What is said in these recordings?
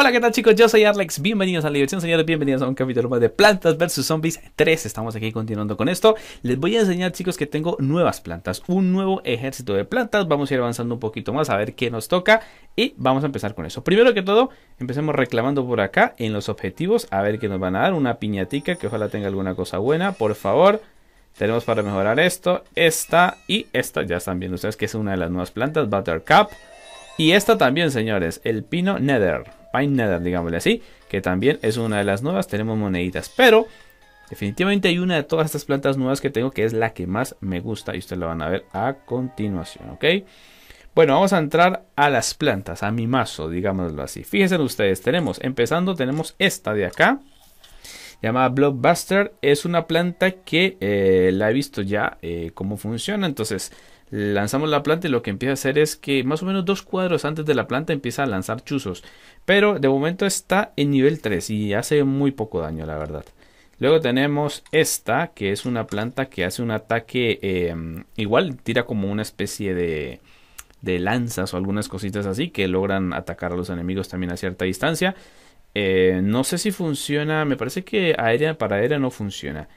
Hola, ¿qué tal chicos? Yo soy Arlex, bienvenidos a la diversión, señores, bienvenidos a un capítulo más de Plantas vs Zombies 3. Estamos aquí continuando con esto. Les voy a enseñar chicos que tengo nuevas plantas, un nuevo ejército de plantas. Vamos a ir avanzando un poquito más a ver qué nos toca y vamos a empezar con eso. Primero que todo, empecemos reclamando por acá en los objetivos, a ver qué nos van a dar. Una piñatica que ojalá tenga alguna cosa buena, por favor. Tenemos para mejorar esto, esta y esta. Ya están viendo ustedes que es una de las nuevas plantas, Buttercup. Y esta también, señores, el pino nether. Nether, digámosle así, que también es una de las nuevas, tenemos moneditas, pero definitivamente hay una de todas estas plantas nuevas que tengo que es la que más me gusta y ustedes la van a ver a continuación, ¿ok? Bueno, vamos a entrar a las plantas, a mi mazo, digámoslo así. Fíjense ustedes, tenemos, empezando, tenemos esta de acá, llamada Blockbuster. Es una planta que eh, la he visto ya eh, cómo funciona. Entonces, lanzamos la planta y lo que empieza a hacer es que más o menos dos cuadros antes de la planta empieza a lanzar chuzos. Pero de momento está en nivel 3 y hace muy poco daño, la verdad. Luego tenemos esta, que es una planta que hace un ataque em, igual, tira como una especie de, de lanzas o algunas cositas así que logran atacar a los enemigos también a cierta distancia. Eh, no sé si funciona, me parece que aérea para aérea no funciona.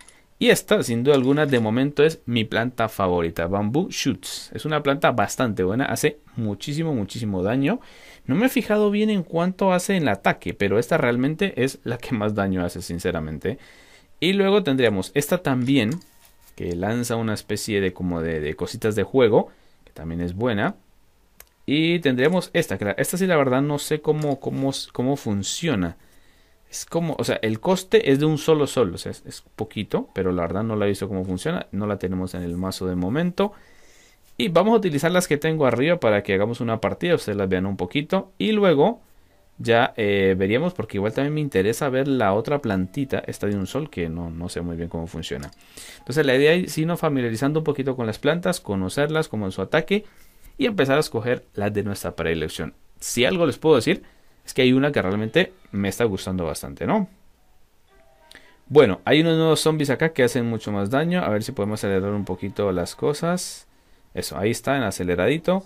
Y esta, sin duda alguna, de momento es mi planta favorita, Bamboo Shoots. Es una planta bastante buena, hace muchísimo, muchísimo daño. No me he fijado bien en cuánto hace en el ataque, pero esta realmente es la que más daño hace, sinceramente. Y luego tendríamos esta también, que lanza una especie de como de, de cositas de juego, que también es buena. Y tendríamos esta, que la, esta sí la verdad no sé cómo, cómo, cómo funciona es como, o sea, el coste es de un solo sol, o sea, es, poquito, pero la verdad no la he visto cómo funciona, no la tenemos en el mazo de momento. Y vamos a utilizar las que tengo arriba para que hagamos una partida, ustedes las vean un poquito. Y luego ya eh, veríamos, porque igual también me interesa ver la otra plantita, esta de un sol, que no, no sé muy bien cómo funciona. Entonces la idea es irnos familiarizando un poquito con las plantas, conocerlas, como en su ataque, y empezar a escoger las de nuestra preelección. Si algo les puedo decir, es que hay una que realmente me está gustando bastante, ¿no? Bueno, hay unos nuevos zombies acá que hacen mucho más daño. A ver si podemos acelerar un poquito las cosas. Eso, ahí está, en aceleradito.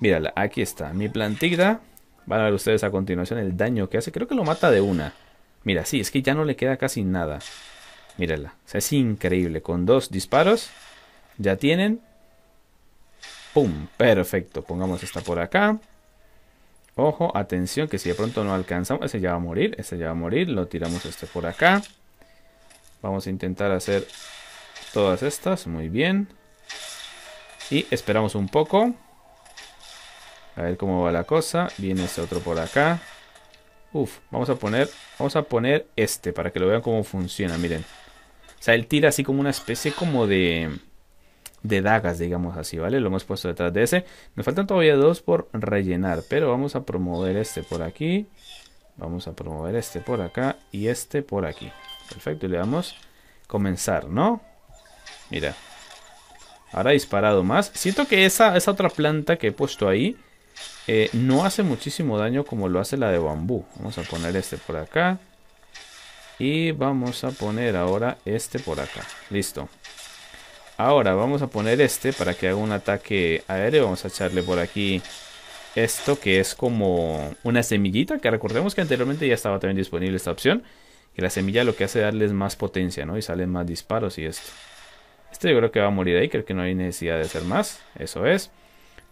Mírala, aquí está, mi plantita. Van a ver ustedes a continuación el daño que hace. Creo que lo mata de una. Mira, sí, es que ya no le queda casi nada. Mírala, o sea, es increíble. Con dos disparos ya tienen. ¡Pum! Perfecto, pongamos esta por acá. Ojo, atención, que si de pronto no alcanzamos, ese ya va a morir, ese ya va a morir, lo tiramos este por acá. Vamos a intentar hacer todas estas, muy bien. Y esperamos un poco. A ver cómo va la cosa. Viene este otro por acá. Uf, vamos a poner, vamos a poner este para que lo vean cómo funciona, miren. O sea, él tira así como una especie como de de dagas, digamos así, ¿vale? Lo hemos puesto detrás de ese. nos faltan todavía dos por rellenar, pero vamos a promover este por aquí. Vamos a promover este por acá y este por aquí. Perfecto, y le damos comenzar, ¿no? Mira. Ahora ha disparado más. Siento que esa, esa otra planta que he puesto ahí eh, no hace muchísimo daño como lo hace la de bambú. Vamos a poner este por acá. Y vamos a poner ahora este por acá. Listo. Ahora vamos a poner este para que haga un ataque aéreo. Vamos a echarle por aquí esto que es como una semillita. Que recordemos que anteriormente ya estaba también disponible esta opción. Que la semilla lo que hace es darles más potencia, ¿no? Y salen más disparos y esto. Este yo creo que va a morir ahí. Creo que no hay necesidad de hacer más. Eso es.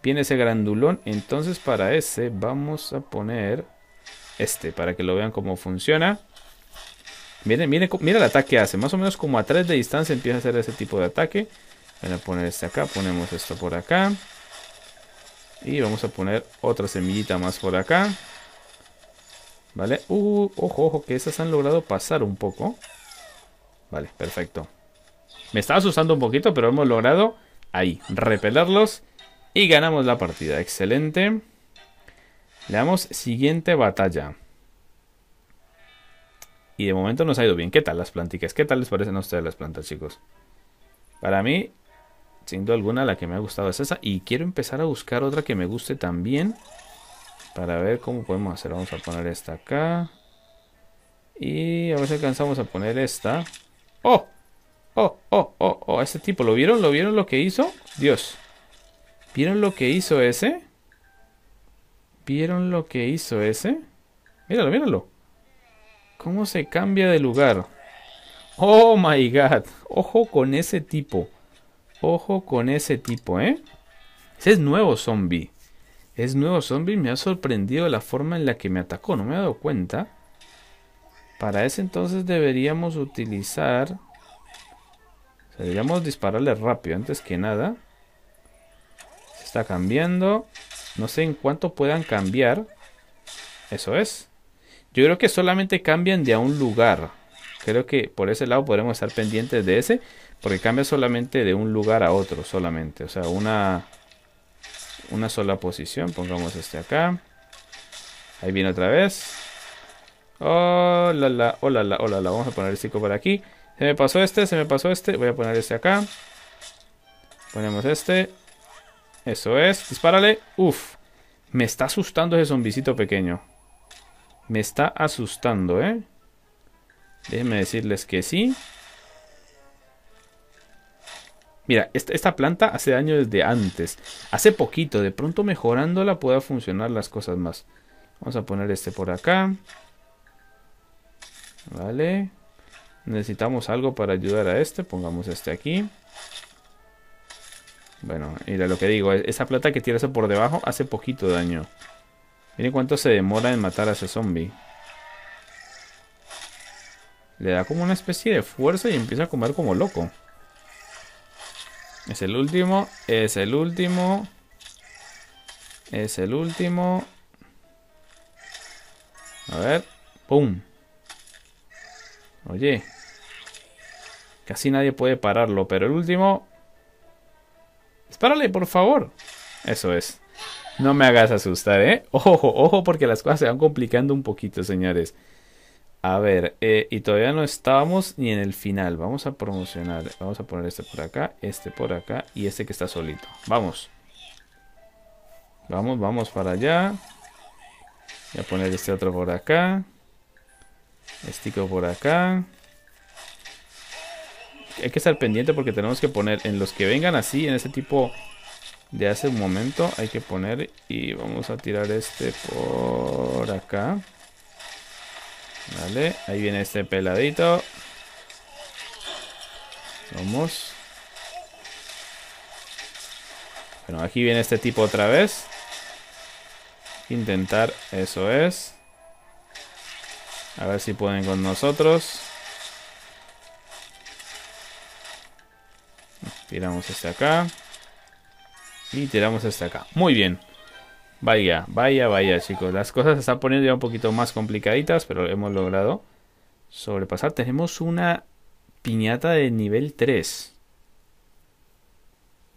Viene ese grandulón. Entonces para ese vamos a poner este. Para que lo vean cómo funciona. Miren, mira el ataque que hace. Más o menos como a 3 de distancia empieza a hacer ese tipo de ataque. Voy a poner este acá. Ponemos esto por acá. Y vamos a poner otra semillita más por acá. Vale. Uh, ojo, ojo, que esas han logrado pasar un poco. Vale, perfecto. Me estaba asustando un poquito, pero hemos logrado ahí, repelerlos. Y ganamos la partida. Excelente. Le damos siguiente batalla. Y de momento nos ha ido bien. ¿Qué tal las plantitas? ¿Qué tal les parecen a ustedes las plantas, chicos? Para mí, sin duda alguna, la que me ha gustado es esa. Y quiero empezar a buscar otra que me guste también. Para ver cómo podemos hacer. Vamos a poner esta acá. Y a ver si alcanzamos a poner esta. ¡Oh! ¡Oh, oh, oh, oh! Este tipo, ¿lo vieron? ¿Lo vieron lo que hizo? Dios. ¿Vieron lo que hizo ese? ¿Vieron lo que hizo ese? Míralo, míralo. ¿Cómo se cambia de lugar? Oh my god. Ojo con ese tipo. Ojo con ese tipo, ¿eh? Ese es nuevo zombie. Es nuevo zombie. Me ha sorprendido la forma en la que me atacó. No me he dado cuenta. Para ese entonces deberíamos utilizar... deberíamos dispararle rápido antes que nada. Se está cambiando. No sé en cuánto puedan cambiar. Eso es. Yo creo que solamente cambian de a un lugar. Creo que por ese lado podremos estar pendientes de ese. Porque cambia solamente de un lugar a otro. Solamente. O sea, una, una sola posición. Pongamos este acá. Ahí viene otra vez. Oh, la, la, la, la, Vamos a poner el chico por aquí. Se me pasó este, se me pasó este. Voy a poner este acá. Ponemos este. Eso es. Dispárale. Uf. Me está asustando ese zombicito pequeño. Me está asustando, ¿eh? Déjenme decirles que sí. Mira, esta, planta hace daño desde antes. Hace poquito. De pronto mejorándola pueda funcionar las cosas más. Vamos a poner este por acá. Vale. Necesitamos algo para ayudar a este. Pongamos este aquí. Bueno, mira lo que digo. E-, esa planta que tira por debajo hace poquito daño. Miren cuánto se demora en matar a ese zombie. Le da como una especie de fuerza y empieza a comer como loco. Es el último, es el último. Es el último. A ver. ¡Pum! Oye. Casi nadie puede pararlo, pero el último... Espárale por favor! Eso es. No me hagas asustar, ¿eh? Ojo, ojo, porque las cosas se van complicando un poquito, señores. A ver, eh, y todavía no estábamos ni en el final. Vamos a promocionar. Vamos a poner este por acá, este por acá y este que está solito. Vamos. Vamos, vamos para allá. Voy a poner este otro por acá. Estico por acá. Hay que estar pendiente porque tenemos que poner en los que vengan así, en ese tipo de hace un momento hay que poner y vamos a tirar este por acá vale ahí viene este peladito vamos bueno aquí viene este tipo otra vez intentar eso es a ver si pueden con nosotros tiramos este acá y tiramos hasta acá. Muy bien. Vaya, vaya, vaya, chicos. Las cosas se están poniendo ya un poquito más complicaditas, pero hemos logrado sobrepasar. Tenemos una piñata de nivel 3.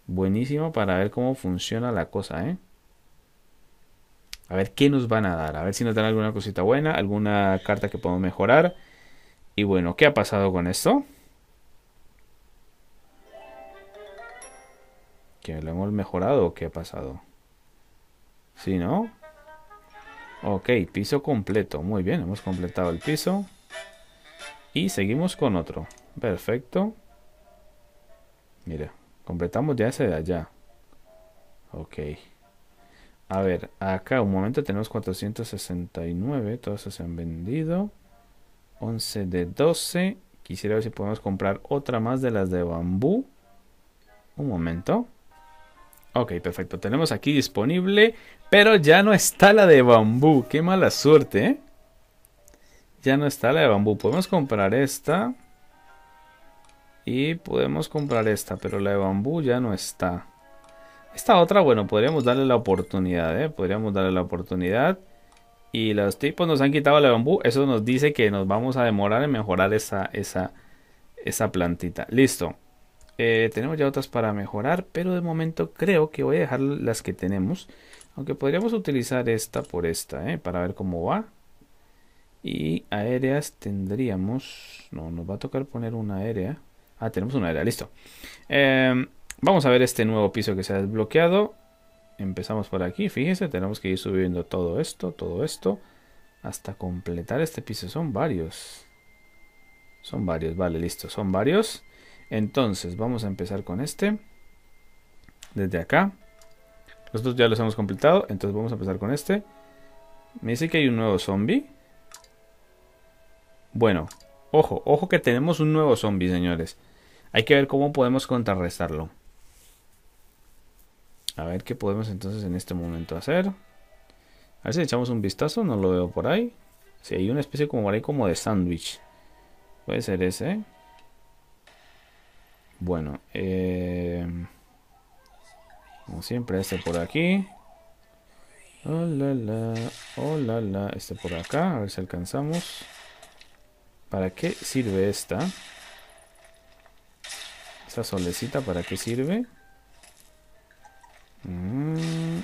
Buenísimo para ver cómo funciona la cosa, ¿eh? A ver qué nos van a dar. A ver si nos dan alguna cosita buena, alguna carta que podemos mejorar. Y bueno, ¿qué ha pasado con esto? ¿Que lo hemos mejorado o qué ha pasado? ¿Sí, no? Ok, piso completo. Muy bien, hemos completado el piso. Y seguimos con otro. Perfecto. Mira, completamos ya ese de allá. Ok. A ver, acá un momento tenemos 469. Todos se han vendido. 11 de 12. Quisiera ver si podemos comprar otra más de las de bambú. Un momento. Ok, perfecto. Tenemos aquí disponible, pero ya no está la de bambú. Qué mala suerte, ¿eh? Ya no está la de bambú. Podemos comprar esta. Y podemos comprar esta, pero la de bambú ya no está. Esta otra, bueno, podríamos darle la oportunidad, ¿eh? Podríamos darle la oportunidad. Y los tipos nos han quitado la de bambú. Eso nos dice que nos vamos a demorar en mejorar esa, esa, esa plantita. Listo. Eh, tenemos ya otras para mejorar, pero de momento creo que voy a dejar las que tenemos. Aunque podríamos utilizar esta por esta, eh, para ver cómo va. Y aéreas tendríamos... No, nos va a tocar poner una aérea. Ah, tenemos una aérea, listo. Em, vamos a ver este nuevo piso que se ha desbloqueado. Empezamos por aquí, fíjese, tenemos que ir subiendo todo esto, todo esto. Hasta completar este piso, son varios. Son varios, vale, listo, son varios. Entonces, vamos a empezar con este. Desde acá. Nosotros ya los hemos completado, entonces vamos a empezar con este. Me dice que hay un nuevo zombie. Bueno, ojo, ojo que tenemos un nuevo zombie, señores. Hay que ver cómo podemos contrarrestarlo. A ver qué podemos entonces en este momento hacer. A ver si echamos un vistazo, no lo veo por ahí. Si hay una especie como ahí como de sándwich. Puede ser ese, bueno, eh, como siempre, este por aquí. hola, la este por acá, a ver si alcanzamos. ¿Para qué sirve esta? Esta solecita, ¿para qué sirve? Mm,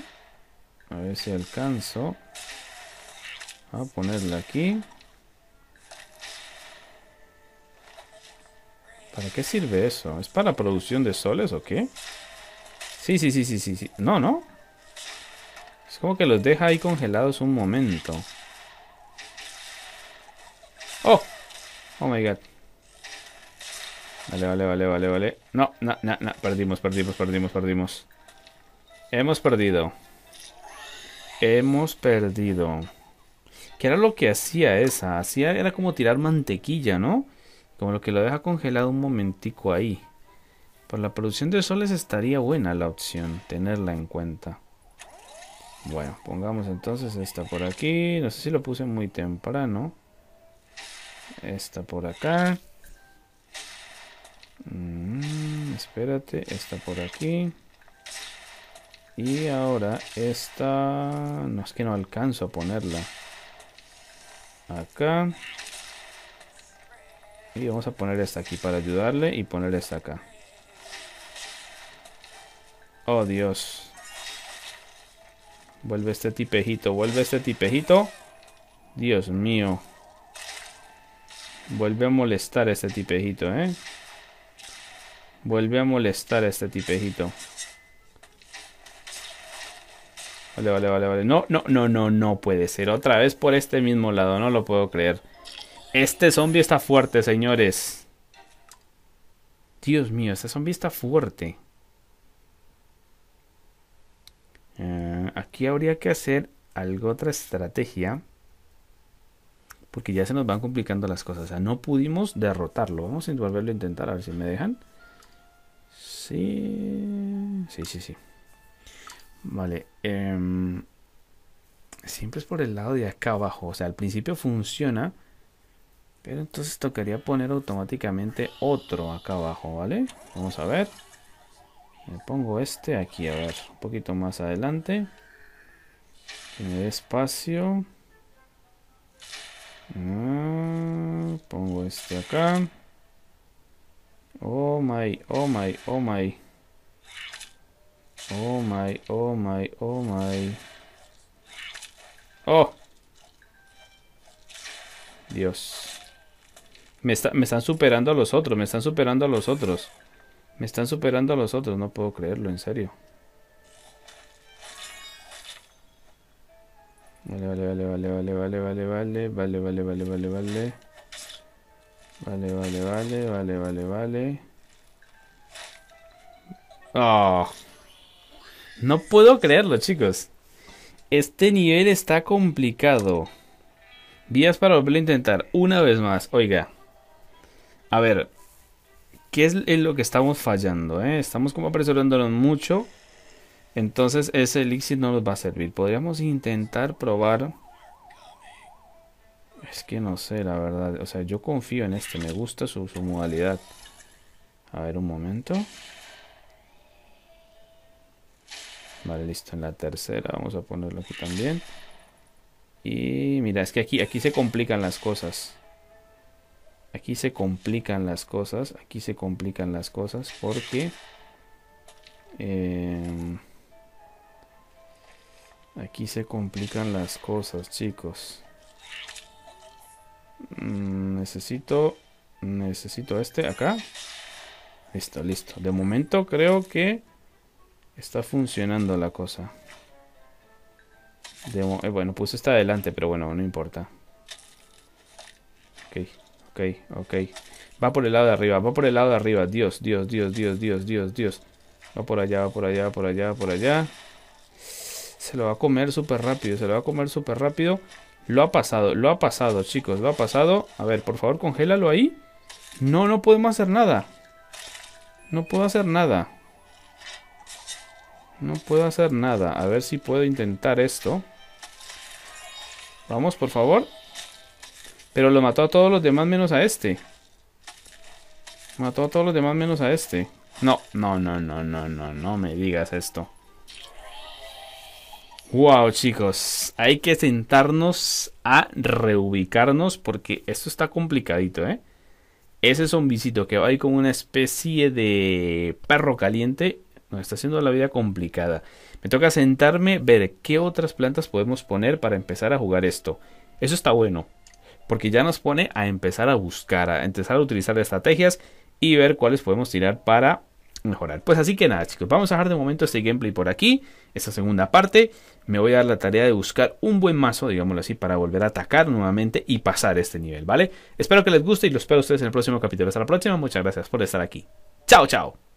a ver si alcanzo a ponerla aquí. ¿Para qué sirve eso? ¿Es para producción de soles o qué? Sí, sí, sí, sí, sí, sí. No, no. Es como que los deja ahí congelados un momento. ¡Oh! Oh my god. Vale, vale, vale, vale, vale. No, no, no, no. Perdimos, perdimos, perdimos, perdimos. Hemos perdido. Hemos perdido. ¿Qué era lo que hacía esa? Hacía era como tirar mantequilla, ¿no? como lo que lo deja congelado un momentico ahí. Por pues la producción de soles estaría buena la opción, tenerla en cuenta. Bueno, pongamos entonces esta por aquí. No sé si lo puse muy temprano. Esta por acá. Mm, espérate, esta por aquí. Y ahora esta... No es que no alcanzo a ponerla. Acá. Y vamos a poner esta aquí para ayudarle y poner esta acá. Oh, Dios. Vuelve este tipejito, vuelve este tipejito. Dios mío. Vuelve a molestar este tipejito, ¿eh? Vuelve a molestar este tipejito. Vale, vale, vale, vale. No, no, no, no, no puede ser. Otra vez por este mismo lado, no lo puedo creer. Este zombie está fuerte, señores. Dios mío, este zombie está fuerte. Eh, aquí habría que hacer algo otra estrategia. Porque ya se nos van complicando las cosas. O sea, no pudimos derrotarlo. Vamos a volverlo a intentar, a ver si me dejan. Sí. Sí, sí, sí. Vale. Em, siempre es por el lado de acá abajo. O sea, al principio funciona. Pero entonces tocaría poner automáticamente otro acá abajo, ¿vale? Vamos a ver. Me pongo este aquí, a ver, un poquito más adelante. Que me espacio. Ah, pongo este acá. Oh my, oh my, oh my. Oh my, oh my, oh my. Oh. Dios. Me, están superando a los otros, me están superando a los otros. Me están superando a los otros, no puedo creerlo, en serio. Vale, vale, vale, vale, vale, vale, vale, vale, vale, vale, vale, vale, vale. Vale, vale, vale, vale, vale, vale. Oh. No puedo creerlo, chicos. Este nivel está complicado. Vías para volver a intentar una vez más. Oiga a ver, ¿qué es lo que estamos fallando? Eh? Estamos como apresurándonos mucho. Entonces ese elixir no nos va a servir. Podríamos intentar probar. Es que no sé, la verdad. O sea, yo confío en este. Me gusta su, modalidad. A ver, un momento. Vale, listo. En la tercera vamos a ponerlo aquí también. Y mira, es que aquí, aquí se complican las cosas. Aquí se complican las cosas. Aquí se complican las cosas porque... Em, aquí se complican las cosas, chicos. Mm, necesito... Necesito este acá. Listo, listo. De momento creo que está funcionando la cosa. Eh, bueno, puse está adelante, pero bueno, no importa. Ok. Ok, ok. Va por el lado de arriba, va por el lado de arriba. Dios, Dios, Dios, Dios, Dios, Dios, Dios. Va por allá, va por allá, va por allá, va por allá. Se lo va a comer súper rápido, se lo va a comer súper rápido. Lo ha pasado, lo ha pasado, chicos, lo ha pasado. A ver, por favor, congélalo ahí. No, no podemos hacer nada. No puedo hacer nada. No puedo hacer nada. A ver si puedo intentar esto. Vamos, por favor. Pero lo mató a todos los demás menos a este. Mató a todos los demás menos a este. No, no, no, no, no, no, no me digas esto. Wow, chicos. Hay que sentarnos a reubicarnos porque esto está complicadito, ¿eh? Ese zombicito que va ahí con una especie de perro caliente nos está haciendo la vida complicada. Me toca sentarme, ver qué otras plantas podemos poner para empezar a jugar esto. Eso está bueno porque ya nos pone a empezar a buscar, a empezar a utilizar estrategias y ver cuáles podemos tirar para mejorar. Pues así que nada, chicos, vamos a dejar de momento este gameplay por aquí, esta segunda parte. Me voy a dar la tarea de buscar un buen mazo, digámoslo así, para volver a atacar nuevamente y pasar este nivel, ¿vale? Espero que les guste y los espero a ustedes en el próximo capítulo. Hasta la próxima, muchas gracias por estar aquí. Chao, chao.